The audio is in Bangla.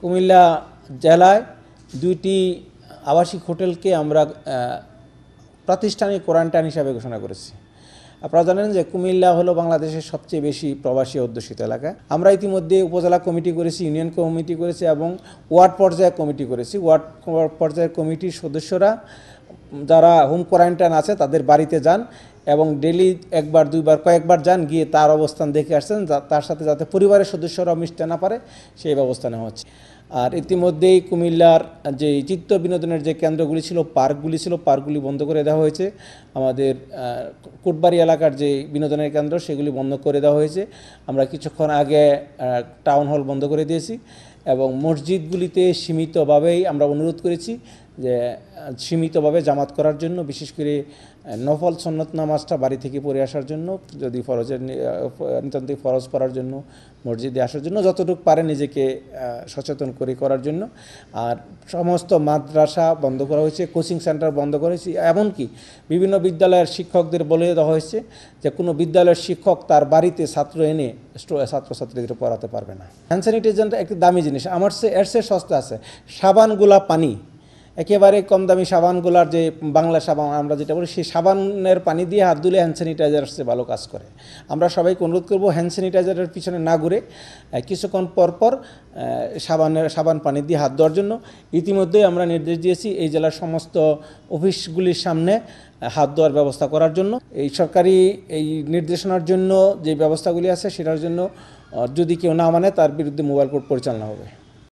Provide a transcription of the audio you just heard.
কুমিল্লা জেলায় দুইটি আবাসিক হোটেলকে আমরা প্রাতিষ্ঠানিক কোয়ারেন্টাইন হিসাবে ঘোষণা করেছি আপনারা জানেন যে কুমিল্লা হলো বাংলাদেশের সবচেয়ে বেশি প্রবাসী অধ্যুষিত এলাকা আমরা ইতিমধ্যে উপজেলা কমিটি করেছি ইউনিয়ন কমিটি করেছি এবং ওয়ার্ড পর্যায়ে কমিটি করেছি ওয়ার্ড পর্যায়ের কমিটির সদস্যরা যারা হোম কোয়ারেন্টাইন আছে তাদের বাড়িতে যান এবং ডেলি একবার দুইবার কয়েকবার যান গিয়ে তার অবস্থান দেখে আসছেন তার সাথে যাতে পরিবারের সদস্যরা মিশতে না পারে সেই ব্যবস্থা নেওয়া হচ্ছে আর ইতিমধ্যেই কুমিল্লার যে চিত্ত বিনোদনের যে কেন্দ্রগুলি ছিল পার্কগুলি ছিল পার্কগুলি বন্ধ করে দেওয়া হয়েছে আমাদের কোটবাড়ি এলাকার যে বিনোদনের কেন্দ্র সেগুলি বন্ধ করে দেওয়া হয়েছে আমরা কিছুক্ষণ আগে টাউন হল বন্ধ করে দিয়েছি এবং মসজিদগুলিতে সীমিতভাবেই আমরা অনুরোধ করেছি যে সীমিতভাবে জামাত করার জন্য বিশেষ করে নফল সন্নত নামাজটা বাড়ি থেকে পড়ে আসার জন্য যদি ফরজের নিতান্তিক ফরজ পড়ার জন্য মসজিদে আসার জন্য যতটুকু পারে নিজেকে সচেতন করে করার জন্য আর সমস্ত মাদ্রাসা বন্ধ করা হয়েছে কোচিং সেন্টার বন্ধ করা হয়েছে এমনকি বিভিন্ন বিদ্যালয়ের শিক্ষকদের বলে দেওয়া হয়েছে যে কোনো বিদ্যালয়ের শিক্ষক তার বাড়িতে ছাত্র এনে ছাত্রছাত্রীদের পড়াতে পারবে না হ্যান্ড স্যানিটাইজারটা একটি দামি জিনিস আমার সে এর সে সস্তা আছে সাবানগুলা পানি একেবারে কম দামি সাবানগুলার যে বাংলা সাবান আমরা যেটা বলি সেই সাবানের পানি দিয়ে হাত ধুলে হ্যান্ড স্যানিটাইজার সে ভালো কাজ করে আমরা সবাইকে অনুরোধ করবো হ্যান্ড স্যানিটাইজারের পিছনে না ঘুরে কিছুক্ষণ পরপর সাবানের সাবান পানি দিয়ে হাত ধোয়ার জন্য ইতিমধ্যেই আমরা নির্দেশ দিয়েছি এই জেলার সমস্ত অফিসগুলির সামনে হাত ধোয়ার ব্যবস্থা করার জন্য এই সরকারি এই নির্দেশনার জন্য যে ব্যবস্থাগুলি আছে সেটার জন্য যদি কেউ না মানে তার বিরুদ্ধে মোবাইল কোর্ট পরিচালনা হবে